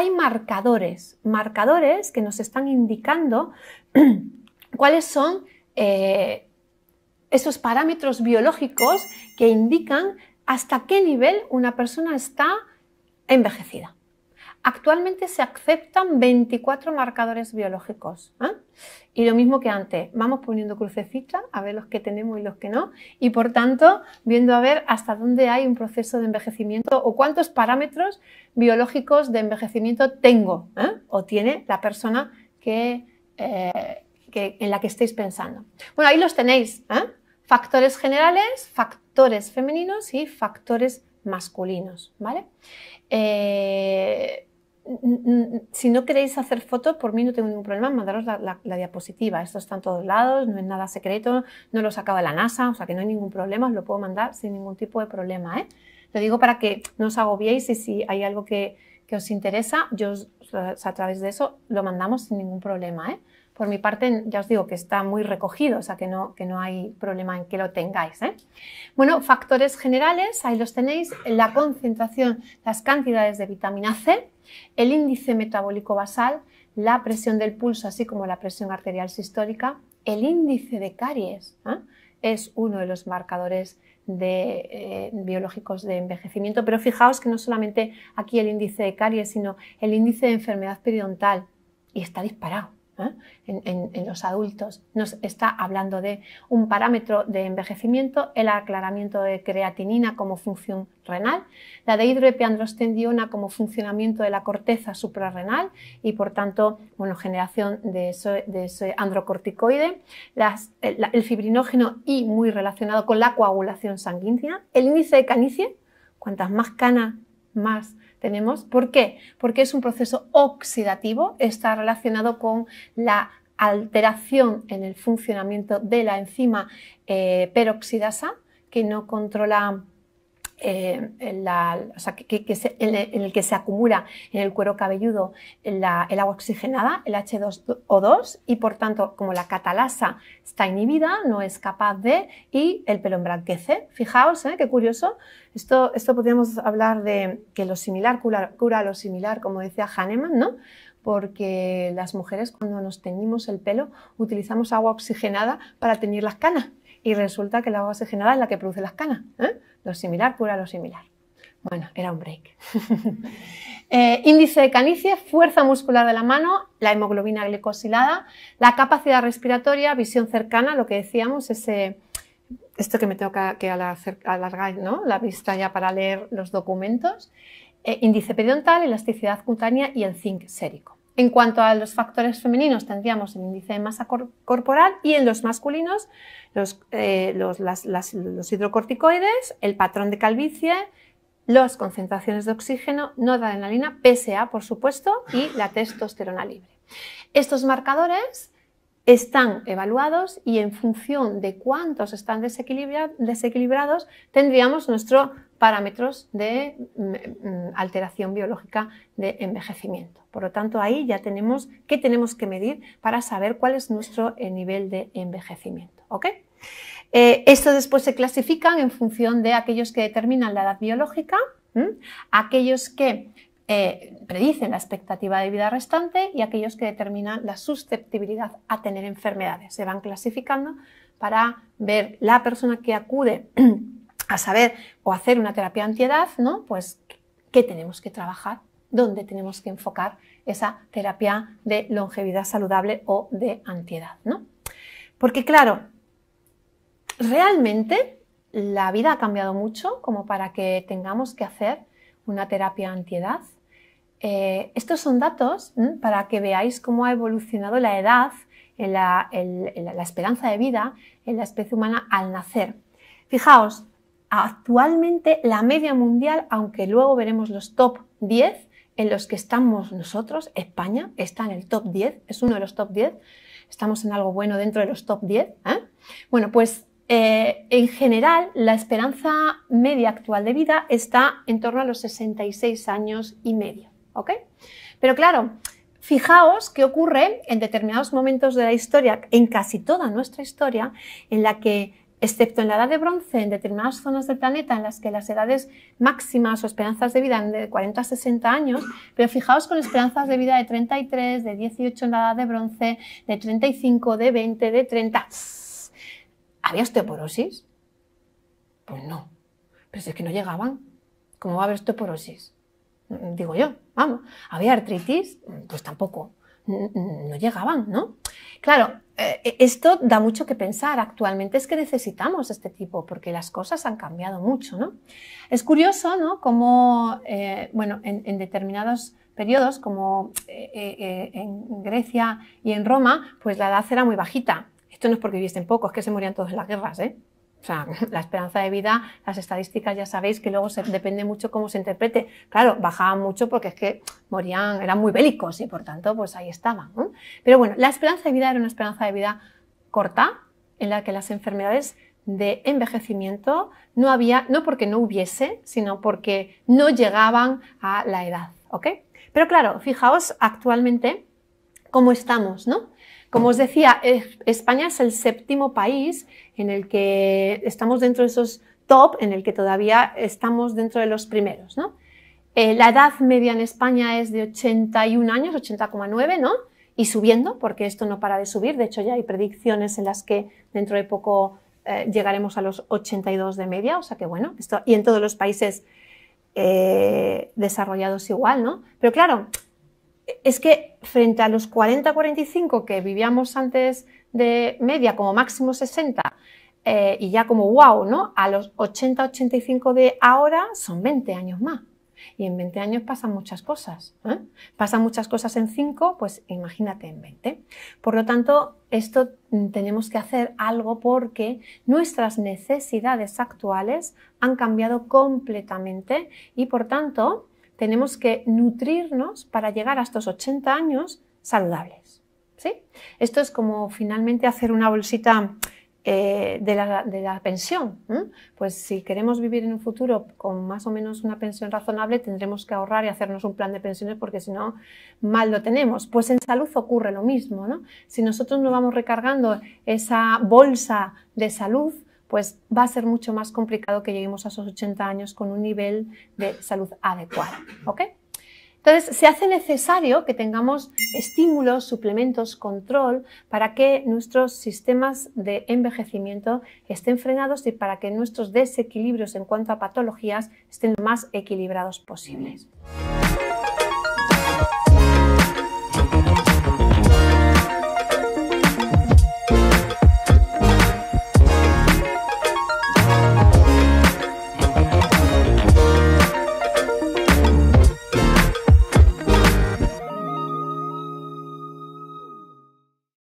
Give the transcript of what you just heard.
hay marcadores, marcadores que nos están indicando cuáles son eh, esos parámetros biológicos que indican hasta qué nivel una persona está envejecida. Actualmente se aceptan 24 marcadores biológicos. ¿ah? Y lo mismo que antes, vamos poniendo crucecita a ver los que tenemos y los que no. Y por tanto, viendo a ver hasta dónde hay un proceso de envejecimiento o cuántos parámetros biológicos de envejecimiento tengo ¿ah? o tiene la persona que, eh, en la que estéis pensando. Bueno, ahí los tenéis. ¿ah? Factores generales, factores femeninos y factores masculinos. ¿vale? Eh, si no queréis hacer fotos, por mí no tengo ningún problema mandaros la, diapositiva. Esto está en todos lados, no es nada secreto, no lo sacaba la NASA, o sea que no hay ningún problema, os lo puedo mandar sin ningún tipo de problema. ¿eh? Lo digo para que no os agobiéis y si hay algo que, os interesa, yo a través de eso lo mandamos sin ningún problema. ¿eh? Por mi parte, ya os digo que está muy recogido, o sea que no, que no hay problema en que lo tengáis. ¿eh? Bueno, factores generales, ahí los tenéis, la concentración, las cantidades de vitamina C, el índice metabólico basal, la presión del pulso, así como la presión arterial sistólica, el índice de caries ¿eh? es uno de los marcadores eh, biológicos de envejecimiento, pero fijaos que no solamente aquí el índice de caries, sino el índice de enfermedad periodontal, y está disparado. ¿eh? en, los adultos. Nos está hablando de un parámetro de envejecimiento, el aclaramiento de creatinina como función renal, la de hidroepiandrostendiona como funcionamiento de la corteza suprarrenal y por tanto bueno, generación de ese, androcorticoide, eh, el, fibrinógeno y muy relacionado con la coagulación sanguínea, el índice de canicie, cuantas más canas, más tenemos. ¿Por qué? Porque es un proceso oxidativo, está relacionado con la alteración en el funcionamiento de la enzima eh, peroxidasa, que no controla en, el, que se acumula en el cuero cabelludo el agua oxigenada, el H2O2, y por tanto, como la catalasa está inhibida, no es capaz de, y el pelo embranquece Fijaos, eh, qué curioso. Esto, podríamos hablar de que lo similar cura, lo similar, como decía Hahnemann, ¿no? Porque las mujeres cuando nos teñimos el pelo utilizamos agua oxigenada para teñir las canas y resulta que la agua oxigenada es la que produce las canas. ¿eh? lo similar pura lo similar. Bueno, era un break. Eh, índice de canicie, fuerza muscular de la mano, la hemoglobina glicosilada, la capacidad respiratoria, visión cercana, lo que decíamos, ese, esto que me tengo que, alargar, ¿no? la vista ya para leer los documentos, eh, índice periodontal, elasticidad cutánea y el zinc sérico. En cuanto a los factores femeninos, tendríamos el índice de masa corporal y en los masculinos los, eh, los, hidrocorticoides, el patrón de calvicie, las concentraciones de oxígeno, no de adrenalina, PSA, por supuesto, y la testosterona libre. Estos marcadores están evaluados y en función de cuántos están desequilibrados tendríamos nuestro parámetros de mm, mm, alteración biológica de envejecimiento. Por lo tanto, ahí ya tenemos qué tenemos que medir para saber cuál es nuestro eh, nivel de envejecimiento. ¿ok? Eh, esto después se clasifican en función de aquellos que determinan la edad biológica, aquellos que eh, predicen la expectativa de vida restante y aquellos que determinan la susceptibilidad a tener enfermedades. Se van clasificando para ver la persona que acude a saber, o hacer una terapia antiedad, ¿no? Pues, ¿qué tenemos que trabajar? ¿Dónde tenemos que enfocar esa terapia de longevidad saludable o de antiedad, ¿no? Porque claro, realmente la vida ha cambiado mucho como para que tengamos que hacer una terapia antiedad. Eh, estos son datos para que veáis cómo ha evolucionado la edad, la, la, esperanza de vida en la especie humana al nacer. Fijaos, actualmente la media mundial, aunque luego veremos los top 10 en los que estamos nosotros, España está en el top 10, es uno de los top 10, estamos en algo bueno dentro de los top 10. ¿eh? Bueno, pues eh, en general la esperanza media actual de vida está en torno a los 66 años y medio, ¿ok? Pero claro, Fijaos qué ocurre en determinados momentos de la historia, en casi toda nuestra historia, en la que excepto en la edad de bronce, en determinadas zonas del planeta en las que las edades máximas o esperanzas de vida eran de 40 a 60 años, pero fijaos con esperanzas de vida de 33, de 18 en la edad de bronce, de 35, de 20, de 30. ¿Había osteoporosis? Pues no. Pero es que no llegaban, ¿cómo va a haber osteoporosis? Digo yo, vamos. ¿Había artritis? Pues tampoco. No llegaban, ¿no? Claro, eh, esto da mucho que pensar. Actualmente es que necesitamos este tipo porque las cosas han cambiado mucho. ¿no? Es curioso cómo eh, en, determinados periodos, como eh, en Grecia y en Roma, pues la edad era muy bajita. Esto no es porque viviesen pocos, es que se morían todos en las guerras. ¿eh? O sea, la esperanza de vida, las estadísticas ya sabéis que luego se, depende mucho cómo se interprete. Claro, bajaban mucho porque es que morían, eran muy bélicos y por tanto, pues ahí estaban. Pero bueno, la esperanza de vida era una esperanza de vida corta, en la que las enfermedades de envejecimiento no había, no porque no hubiese, sino porque no llegaban a la edad. ¿ok? Pero claro, fijaos, actualmente cómo estamos, ¿no? Como os decía, eh, España es el séptimo país en el que estamos dentro de esos top, en el que todavía estamos dentro de los primeros, ¿no? Eh, la edad media en España es de 81 años, 80,9, ¿no? Y subiendo, porque esto no para de subir. De hecho, ya hay predicciones en las que dentro de poco eh, llegaremos a los 82 de media. O sea que bueno, esto, y en todos los países desarrollados igual, ¿no? Pero claro, es que frente a los 40-45 que vivíamos antes de media, como máximo 60, eh, y ya como wow, ¿no? A los 80-85 de ahora son 20 años más. Y en 20 años pasan muchas cosas. ¿eh? Pasan muchas cosas en 5, pues imagínate en 20. Por lo tanto, esto mm, tenemos que hacer algo porque nuestras necesidades actuales han cambiado completamente y por tanto tenemos que nutrirnos para llegar a estos 80 años saludables. ¿sí? Esto es como finalmente hacer una bolsita eh, de, la, pensión. Pues si queremos vivir en un futuro con más o menos una pensión razonable, tendremos que ahorrar y hacernos un plan de pensiones porque si no, mal lo tenemos. Pues en salud ocurre lo mismo. ¿no? Si nosotros no vamos recargando esa bolsa de salud, pues va a ser mucho más complicado que lleguemos a esos 80 años con un nivel de salud adecuado. Entonces, se hace necesario que tengamos estímulos, suplementos, control para que nuestros sistemas de envejecimiento estén frenados y para que nuestros desequilibrios en cuanto a patologías estén lo más equilibrados posibles.